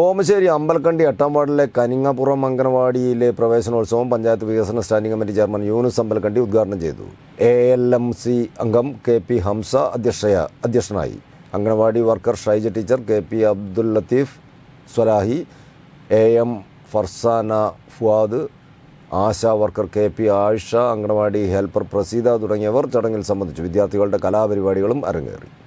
ഓമശ്ശേരി അമ്പലക്കണ്ടി എട്ടാംവാർഡിലെ കനിങ്ങാപ്പുറം അംഗനവാടിയിലെ പ്രവേശനോത്സവം പഞ്ചായത്ത് വികസന standing committee chairman Yunus Ambalakkandi ഉദ്ഘാടനം ചെയ്തു എ എൽ എം സി അംഗം കെ പി ഹംസ അധ്യക്ഷയ അധ്യക്ഷനായി anganwadi worker Shaija teacher K P Abdul Latheef Swalahi A M Farsana Fuad ASHA worker K P Ayisha anganwadi helper Praseetha തുടങ്ങിയവർ ചടങ്ങിൽ സംബന്ധിച്ചു വിദ്യാർത്ഥികളുടെ കലാപരിപാടികളും അരങ്ങേറി